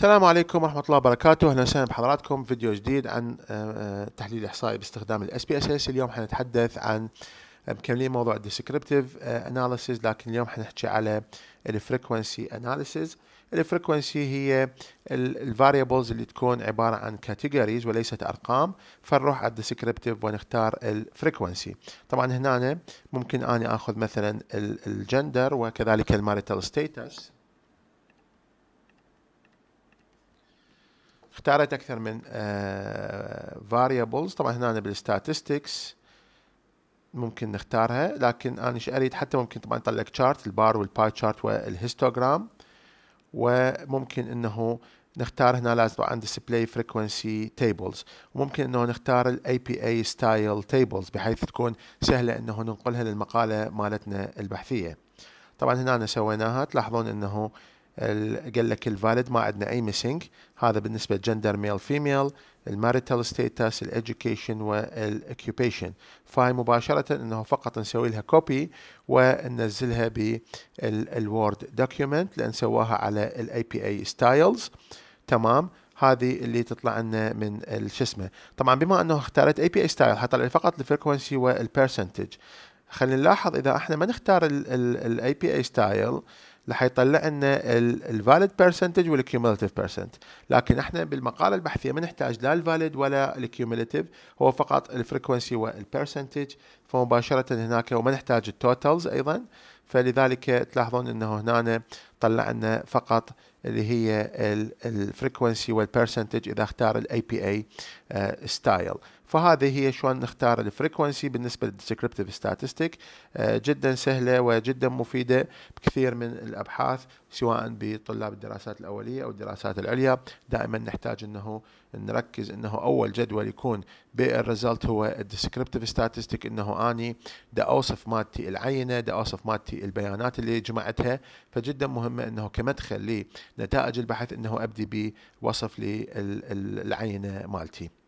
السلام عليكم ورحمة الله وبركاته، أهلا وسهلا بحضراتكم فيديو جديد عن آه، آه، تحليل إحصائي باستخدام الاس بي اس اس، اليوم حنتحدث عن آه، مكملين موضوع Descriptive اناليسيز لكن اليوم حنحكي على الفريكونسي اناليسيز، Frequency هي الفاريبلز اللي تكون عبارة عن كاتيجوريز وليست أرقام، فنروح على Descriptive ونختار الـ Frequency. طبعا هنا ممكن أني آخذ مثلا الجندر وكذلك الـ Marital Status. اختارت اكثر من فاريبلز آه، طبعا هنا بالستاتستكس ممكن نختارها لكن انا ايش اريد حتى ممكن طبعا لك تشارت البار والباي تشارت والهيستوغرام وممكن انه نختار هنا لازم طبعا ديسبلاي فريكونسي تيبلز وممكن انه نختار الاي بي اي ستايل تيبلز بحيث تكون سهله انه ننقلها للمقاله مالتنا البحثيه طبعا هنا سويناها تلاحظون انه قال لك الفاليد ما عندنا اي ميسنج هذا بالنسبه للجندر ميل فيميل الماريتال ستيتس الاديوكيشن والاكيوبيشن فهي مباشره انه فقط نسوي لها كوبي وننزلها بالوورد دوكيومنت لان سواها على الاي بي اي ستايلز تمام هذه اللي تطلع لنا من شو اسمه طبعا بما انه اختارت اي بي اي ستايل حطلع لي فقط الفريكونسي والبرسنتج خلينا نلاحظ اذا احنا ما نختار الاي بي اي ستايل راح يطلع لنا الفاليد بيرسنتج والكيومولاتيف بيرسنت لكن احنا بالمقاله البحثيه ما نحتاج لا الفاليد ولا الكيومولاتيف هو فقط الفريكونسي والبيرسنتج فمباشره هناك وما نحتاج التوتالز ايضا فلذلك تلاحظون انه هنا طلع لنا فقط اللي هي الفريكونسي والبرسنتج اذا اختار الاي بي اي ستايل فهذه هي شلون نختار الفريكونسي بالنسبه للديسكربتيف ستاتستيك آه، جدا سهله وجدا مفيده بكثير من الابحاث سواء بطلاب الدراسات الاوليه او الدراسات العليا دائما نحتاج انه نركز انه اول جدول يكون بالريزلت هو الديسكربتيف ستاتستيك انه اني دا اوصف مالتي العينه دا اوصف مالتي البيانات اللي جمعتها فجدا مهم مهمة أنه كمدخل لنتائج البحث أنه أبدي بوصف للعينة مالتي